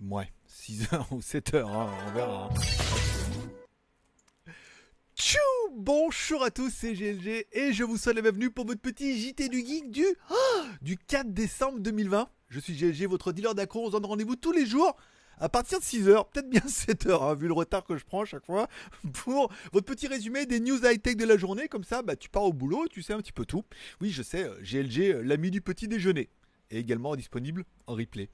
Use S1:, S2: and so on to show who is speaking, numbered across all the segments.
S1: Ouais, 6h ou 7h, hein, on verra. Hein. Tchou Bonjour à tous, c'est GLG et je vous souhaite la bienvenue pour votre petit JT du Geek du, oh, du 4 décembre 2020. Je suis GLG, votre dealer d'accro, on se donne rendez-vous tous les jours à partir de 6h, peut-être bien 7h, hein, vu le retard que je prends chaque fois, pour votre petit résumé des news high-tech de la journée. Comme ça, bah, tu pars au boulot, tu sais un petit peu tout. Oui, je sais, GLG, euh, euh, l'ami du petit déjeuner, est également disponible en replay.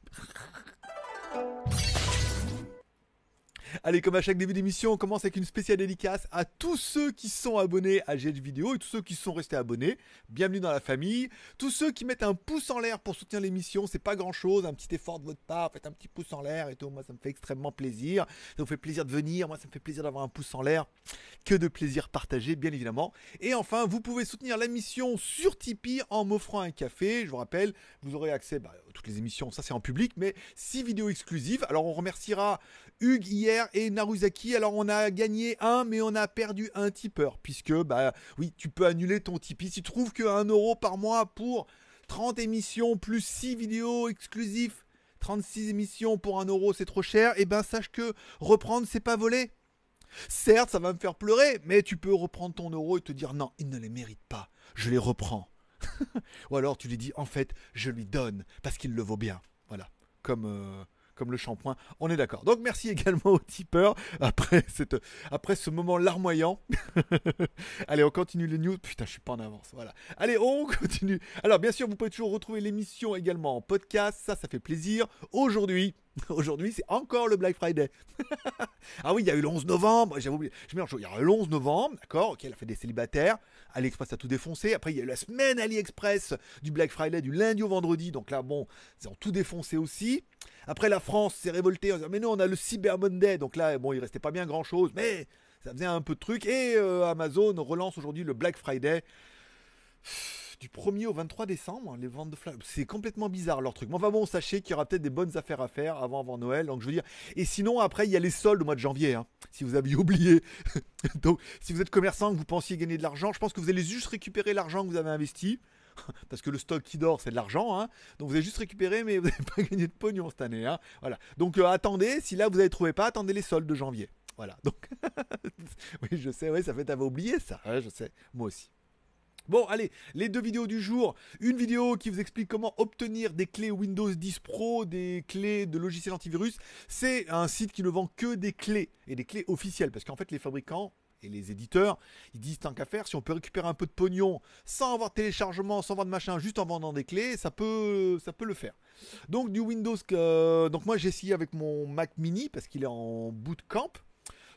S1: Allez, comme à chaque début d'émission, on commence avec une spéciale dédicace à tous ceux qui sont abonnés à GH Vidéo et tous ceux qui sont restés abonnés. Bienvenue dans la famille. Tous ceux qui mettent un pouce en l'air pour soutenir l'émission, c'est pas grand chose, un petit effort de votre part, faites un petit pouce en l'air et tout. Moi, ça me fait extrêmement plaisir. Ça vous fait plaisir de venir. Moi, ça me fait plaisir d'avoir un pouce en l'air. Que de plaisir partagé, bien évidemment. Et enfin, vous pouvez soutenir la mission sur Tipeee en m'offrant un café. Je vous rappelle, vous aurez accès bah, à toutes les émissions. Ça, c'est en public, mais six vidéos exclusives. Alors, on remerciera Hugues hier et Naruzaki. Alors on a gagné un, mais on a perdu un tipeur, puisque bah oui, tu peux annuler ton Tipeee. Si tu trouves que 1 euro par mois pour 30 émissions plus 6 vidéos exclusives, 36 émissions pour un euro, c'est trop cher, et eh ben sache que reprendre, c'est pas voler. Certes, ça va me faire pleurer, mais tu peux reprendre ton euro et te dire non, il ne les mérite pas, je les reprends. Ou alors tu lui dis en fait, je lui donne parce qu'il le vaut bien. Voilà, comme euh, comme le shampoing, on est d'accord. Donc merci également aux tipeurs après, cette, après ce moment larmoyant. Allez, on continue les news. Putain, je suis pas en avance. Voilà. Allez, on continue. Alors bien sûr, vous pouvez toujours retrouver l'émission également en podcast. Ça, ça fait plaisir. Aujourd'hui, Aujourd'hui, c'est encore le Black Friday. ah oui, il y a eu le 11 novembre, J'ai oublié. Je il y a eu le 11 novembre, d'accord, ok, elle a fait des célibataires, AliExpress a tout défoncé. Après, il y a eu la semaine AliExpress du Black Friday du lundi au vendredi, donc là, bon, ils ont tout défoncé aussi. Après, la France s'est révoltée en disant, mais nous on a le Cyber Monday, donc là, bon, il restait pas bien grand chose, mais ça faisait un peu de truc. Et euh, Amazon relance aujourd'hui le Black Friday du 1er au 23 décembre, les ventes de flammes, C'est complètement bizarre leur truc. Mais enfin bon, sachez qu'il y aura peut-être des bonnes affaires à faire avant, avant Noël. Donc je veux dire. Et sinon, après, il y a les soldes au mois de janvier, hein. si vous aviez oublié. donc si vous êtes commerçant, que vous pensiez gagner de l'argent, je pense que vous allez juste récupérer l'argent que vous avez investi. Parce que le stock qui dort, c'est de l'argent. Hein, donc vous avez juste récupéré, mais vous n'avez pas gagné de pognon cette année. Hein, voilà. Donc euh, attendez, si là vous n'avez trouvé pas, attendez les soldes de janvier. Voilà. Donc, oui, je sais, oui, ça fait, t'avais oublié ça. Hein, je sais, moi aussi. Bon, allez, les deux vidéos du jour. Une vidéo qui vous explique comment obtenir des clés Windows 10 Pro, des clés de logiciels antivirus. C'est un site qui ne vend que des clés et des clés officielles parce qu'en fait, les fabricants et les éditeurs, ils disent tant qu'à faire, si on peut récupérer un peu de pognon sans avoir de téléchargement, sans avoir de machin, juste en vendant des clés, ça peut, ça peut le faire. Donc du Windows, donc moi j'ai essayé avec mon Mac Mini parce qu'il est en bootcamp.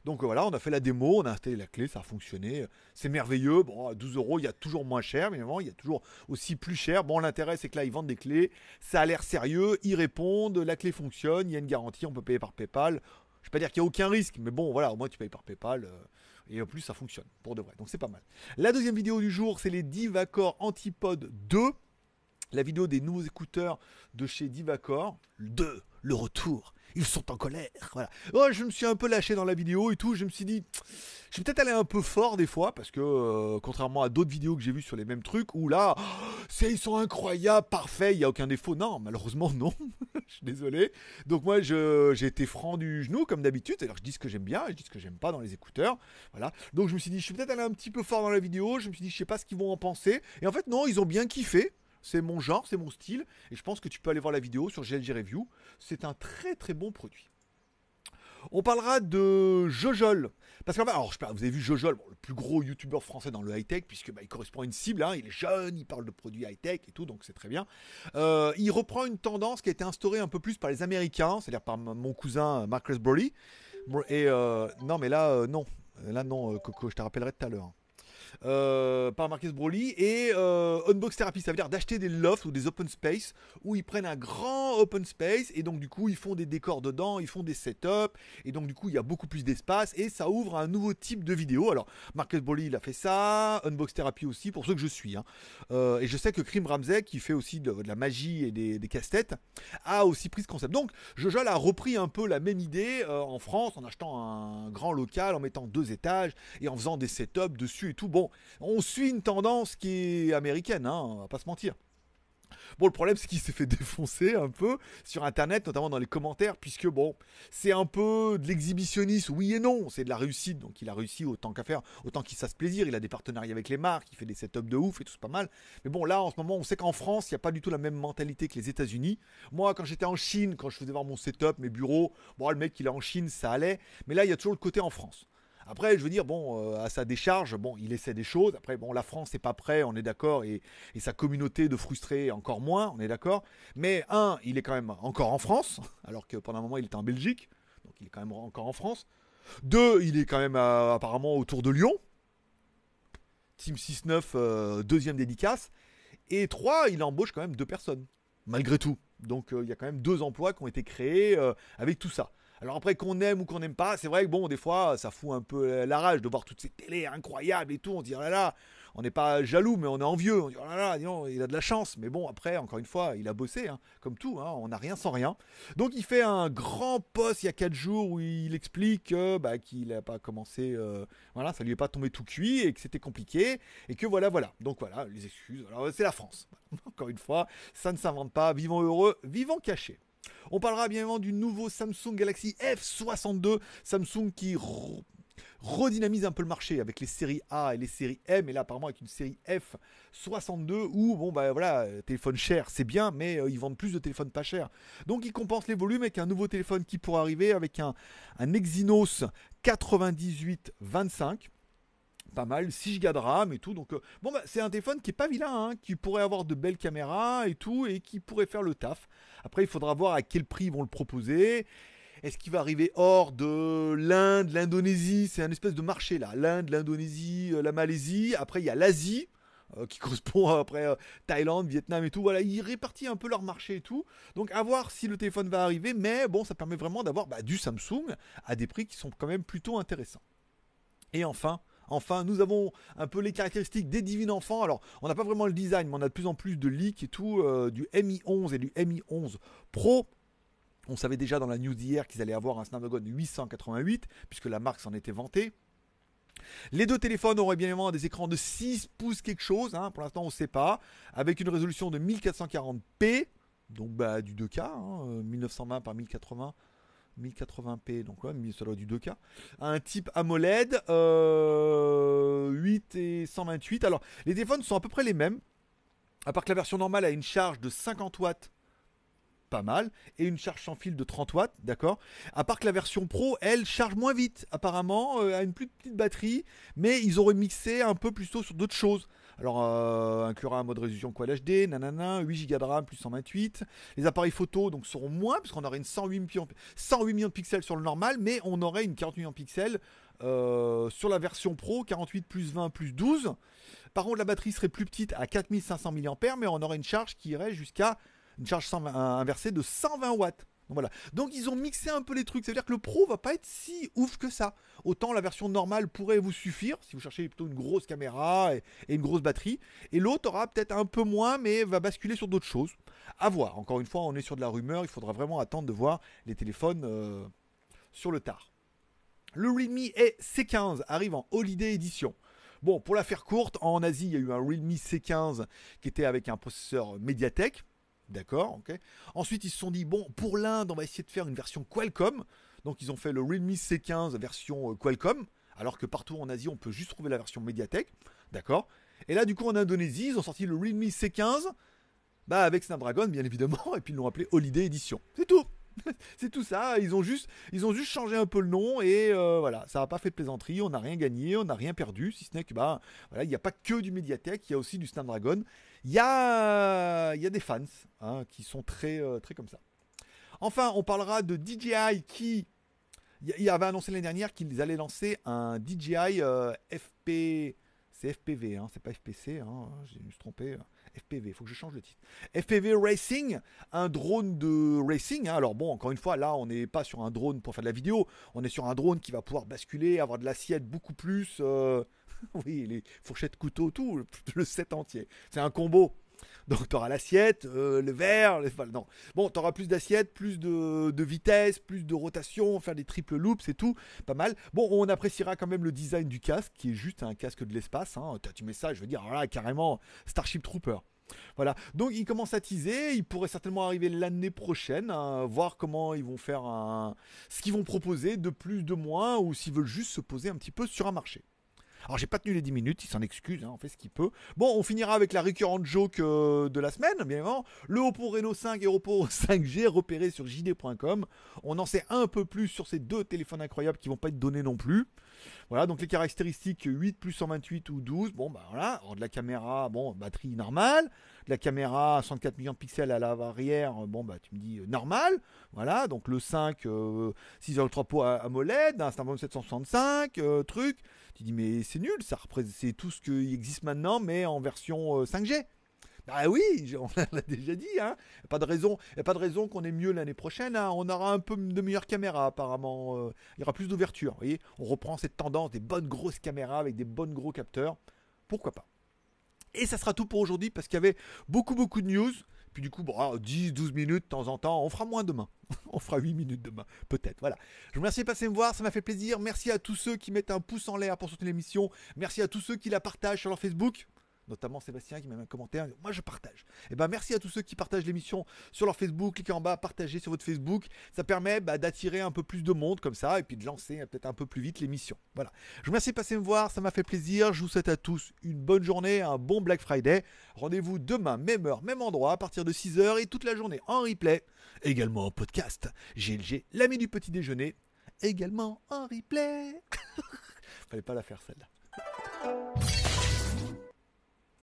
S1: Donc euh, voilà, on a fait la démo, on a installé la clé, ça a fonctionné. C'est merveilleux. Bon, à 12 euros, il y a toujours moins cher, mais évidemment, il y a toujours aussi plus cher. Bon, l'intérêt, c'est que là, ils vendent des clés. Ça a l'air sérieux. Ils répondent. La clé fonctionne. Il y a une garantie. On peut payer par PayPal. Je ne vais pas dire qu'il n'y a aucun risque, mais bon, voilà, au moins, tu payes par PayPal. Euh, et en plus, ça fonctionne pour de vrai. Donc, c'est pas mal. La deuxième vidéo du jour, c'est les Divacor Antipode 2. La vidéo des nouveaux écouteurs de chez Divacor. 2. Le retour ils sont en colère. Voilà. Oh, je me suis un peu lâché dans la vidéo et tout. Je me suis dit, je vais peut-être aller un peu fort des fois parce que euh, contrairement à d'autres vidéos que j'ai vues sur les mêmes trucs où là, oh, c'est ils sont incroyables, parfaits, il y a aucun défaut. Non, malheureusement non. je suis désolé. Donc moi, j'ai été franc du genou comme d'habitude. Alors je dis ce que j'aime bien, je dis ce que j'aime pas dans les écouteurs. Voilà. Donc je me suis dit, je suis peut-être allé un petit peu fort dans la vidéo. Je me suis dit, je sais pas ce qu'ils vont en penser. Et en fait, non, ils ont bien kiffé c'est mon genre, c'est mon style, et je pense que tu peux aller voir la vidéo sur GLG Review. C'est un très très bon produit. On parlera de Jojol. Parce que alors, je vous avez vu Jojol, le plus gros youtubeur français dans le high-tech, puisque bah, il correspond à une cible, hein, il est jeune, il parle de produits high-tech et tout, donc c'est très bien. Euh, il reprend une tendance qui a été instaurée un peu plus par les Américains, c'est-à-dire par mon cousin euh, Marcus Brody. Et euh, non, mais là, non. Là, non, Coco, je te rappellerai tout à l'heure. Hein. Euh, par Marcus Broly, et euh, Unbox Therapy, ça veut dire d'acheter des lofts ou des open space, où ils prennent un grand open space, et donc du coup ils font des décors dedans, ils font des setups, et donc du coup il y a beaucoup plus d'espace, et ça ouvre un nouveau type de vidéo. Alors Marcus Broly il a fait ça, Unbox Therapy aussi, pour ceux que je suis, hein. euh, et je sais que Krim Ramsey, qui fait aussi de, la magie et des, casse-têtes, a aussi pris ce concept. Donc Jojo a repris un peu la même idée en France, en achetant un grand local, en mettant deux étages, et en faisant des setups dessus et tout. Bon, on suit une tendance qui est américaine, hein, pas se mentir. Bon, le problème, c'est qu'il s'est fait défoncer un peu sur Internet, notamment dans les commentaires, puisque bon, c'est un peu de l'exhibitionnisme, oui et non, c'est de la réussite, donc il a réussi autant qu'à faire, autant qu'il se plaisir, il a des partenariats avec les marques, il fait des setups de ouf et tout, c'est pas mal. Mais bon, là, en ce moment, on sait qu'en France, il n'y a pas du tout la même mentalité que les États-Unis. Moi, quand j'étais en Chine, quand je faisais voir mon setup, mes bureaux, bon, le mec, il est en Chine, ça allait, mais là, il y a toujours le côté en France. Après, je veux dire, bon, euh, à sa décharge, bon, il essaie des choses. Après, bon, la France n'est pas prêt, on est d'accord, et, sa communauté de frustrés encore moins, on est d'accord. Mais un, il est quand même encore en France, alors que pendant un moment, il était en Belgique, donc il est quand même encore en France. Deux, il est quand même euh, apparemment autour de Lyon. Team 6-9, euh, deuxième dédicace. Et trois, il embauche quand même deux personnes, malgré tout. Donc il y a quand même deux emplois qui ont été créés avec tout ça. Alors après qu'on aime ou qu'on n'aime pas, c'est vrai que bon, des fois, ça fout un peu la rage de voir toutes ces télés incroyables et tout. On dit, oh là là, on n'est pas jaloux, mais on est envieux. On dit, oh là là, il a de la chance. Mais bon, après, encore une fois, il a bossé, hein, comme tout, hein. on n'a rien sans rien. Donc il fait un grand poste il y a quatre jours où il explique bah, qu'il n'a pas commencé, euh, voilà, ça lui est pas tombé tout cuit et que c'était compliqué. Et que voilà, voilà. Donc voilà, les excuses. Alors c'est la France. Encore une fois, ça ne s'invente pas. Vivons heureux, vivons cachés. On parlera bien évidemment du nouveau Samsung Galaxy F62. Samsung qui redynamise un peu le marché avec les séries A et les séries M et là apparemment avec une série F62 où bon bah voilà euh, téléphone cher c'est bien mais euh, ils vendent plus de téléphones pas chers donc ils compensent les volumes avec un nouveau téléphone qui pourrait arriver avec un, un Exynos 9825 pas mal, 6 Go de RAM et tout. Donc, euh, bon, bah, c'est un téléphone qui est pas vilain, hein, qui pourrait avoir de belles caméras et tout, et qui pourrait faire le taf. Après, il faudra voir à quel prix ils vont le proposer. Est-ce qu'il va arriver hors de l'Inde, l'Indonésie C'est un espèce de marché là. L'Inde, l'Indonésie, euh, la Malaisie. Après, il y a l'Asie. Euh, qui correspond après Thaïlande, Vietnam et tout. Voilà, ils répartissent un peu leur marché et tout. Donc à voir si le téléphone va arriver, mais bon, ça permet vraiment d'avoir bah, du Samsung à des prix qui sont quand même plutôt intéressants. Et enfin, Enfin, nous avons un peu les caractéristiques des divines enfants. Alors, on n'a pas vraiment le design, mais on a de plus en plus de leaks et tout, euh, du Mi11 et du Mi11 Pro. On savait déjà dans la news d'hier qu'ils allaient avoir un Snapdragon 888, puisque la marque s'en était vantée. Les deux téléphones auraient bien évidemment des écrans de 6 pouces quelque chose, hein. pour l'instant on ne sait pas, avec une résolution de 1440p, donc bah, du 2K, 1920 hein, par 1080, 1080p, donc ouais, ça doit du 2K. Un type AMOLED, 8 euh, et 128. Alors, les téléphones sont à peu près les mêmes, à part que la version normale a une charge de 50 watts, pas mal, et une charge sans fil de 30 watts, d'accord. À part que la version Pro, elle charge moins vite, apparemment, euh, a une plus petite batterie, mais ils auraient mixé un peu plus tôt sur d'autres choses. Alors, inclura euh, un mode résolution Quad HD, nanana, 8 Go de RAM plus 128. Les appareils photo donc seront moins, puisqu'on aurait une 108 millions, 108 millions de pixels sur le normal, mais on aurait une 48 millions de pixels euh, sur la version Pro, 48 plus 20 plus 12. Par contre, la batterie serait plus petite à 4500 mAh, mais on aurait une charge qui irait jusqu'à une charge inversée de 120 watts. Donc ils ont mixé un peu les trucs. C'est-à-dire que le pro va pas être si ouf que ça. Autant la version normale pourrait vous suffire si vous cherchez plutôt une grosse caméra et, une grosse batterie. Et l'autre aura peut-être un peu moins, mais va basculer sur d'autres choses. À voir. Encore une fois, on est sur de la rumeur. Il faudra vraiment attendre de voir les téléphones euh, sur le tard. Le readme e C15 arrive en Holiday Edition. Bon, pour la faire courte, en Asie, il y a eu un Realme e C15 qui était avec un processeur Mediatek D'accord, ok. Ensuite, ils se sont dit, bon, pour l'Inde, on va essayer de faire une version Qualcomm. Donc, ils ont fait le Realme C15 version euh, Qualcomm, alors que partout en Asie, on peut juste trouver la version Mediatek. D'accord Et là, du coup, en Indonésie, ils ont sorti le Realme C15, bah, avec Snapdragon, bien évidemment, et puis ils l'ont appelé Holiday Edition. C'est tout c'est tout ça. Ils ont juste, ils ont juste changé un peu le nom et euh, voilà, ça n'a pas fait de plaisanterie. On n'a rien gagné, on n'a rien perdu, si ce n'est que bah voilà, il n'y a pas que du Mediatek, il y a aussi du Snapdragon. Il y a, il y a des fans hein, qui sont très, euh, très comme ça. Enfin, on parlera de DJI qui il avait annoncé l'année dernière qu'ils allaient lancer un DJI euh, FP. C'est FPV, hein, c'est pas FPC, hein, j'ai me tromper trompé. FPV, faut que je change le titre. FPV Racing, un drone de racing. Hein. Alors bon, encore une fois, là, on n'est pas sur un drone pour faire de la vidéo, on est sur un drone qui va pouvoir basculer, avoir de l'assiette beaucoup plus. Euh, oui, les fourchettes, couteaux, tout, le set entier. C'est un combo. Donc tu auras l'assiette, euh, le verre, les... non. Bon, tu auras plus d'assiettes, plus de, vitesse, plus de rotation, faire des triples loops c'est tout, pas mal. Bon, on appréciera quand même le design du casque, qui est juste un casque de l'espace. Hein. Tu mets ça, je veux dire, carrément, Starship Trooper. Voilà, donc ils commencent à teaser, ils pourraient certainement arriver l'année prochaine, hein, voir comment ils vont faire un... ce qu'ils vont proposer de plus, de moins, ou s'ils veulent juste se poser un petit peu sur un marché. Alors j'ai pas tenu les 10 minutes, il s'en excuse, hein, on fait ce qu'il peut. Bon, on finira avec la récurrente joke euh, de la semaine, bien évidemment. Le Oppo Reno 5 et Oppo 5G repérés sur JD.com. On en sait un peu plus sur ces deux téléphones incroyables qui vont pas être donnés non plus. Voilà, donc les caractéristiques 8 plus 128 ou 12, bon bah voilà, hors de la caméra, bon, batterie normale, la caméra 104 millions de pixels à l'arrière, euh, bon bah tu me dis euh, normal, voilà, donc le 5, 6 6,3 pots à, à AMOLED, un 765, truc, tu dis mais c'est nul, ça c'est tout ce qui existe maintenant mais en version 5G. Euh, bah oui, on l'a déjà dit, hein. a pas de raison, pas de raison qu'on ait mieux l'année prochaine. Hein, on aura un peu de meilleures caméras apparemment. Il y aura plus d'ouverture. Vous voyez, on reprend cette tendance des bonnes grosses caméras avec des bonnes gros capteurs. Pourquoi pas et ça sera tout pour aujourd'hui parce qu'il y avait beaucoup, beaucoup de news. Puis du coup, bon, 10, 12 minutes de temps en temps, on fera moins demain. on fera 8 minutes demain, peut-être. Voilà. Je vous remercie de passer me voir, ça m'a fait plaisir. Merci à tous ceux qui mettent un pouce en l'air pour soutenir l'émission. Merci à tous ceux qui la partagent sur leur Facebook notamment Sébastien qui m'a même un commentaire. Hein, moi, je partage. Et eh ben, merci à tous ceux qui partagent l'émission sur leur Facebook. Cliquez en bas, partagez sur votre Facebook. Ça permet bah, d'attirer un peu plus de monde comme ça et puis de lancer euh, peut-être un peu plus vite l'émission. Voilà. Je vous remercie de passer me voir. Ça m'a fait plaisir. Je vous souhaite à tous une bonne journée, un bon Black Friday. Rendez-vous demain, même heure, même endroit, à partir de 6h et toute la journée en replay. Également en podcast. GLG, l'ami du petit déjeuner. Également en replay. Fallait pas la faire celle-là.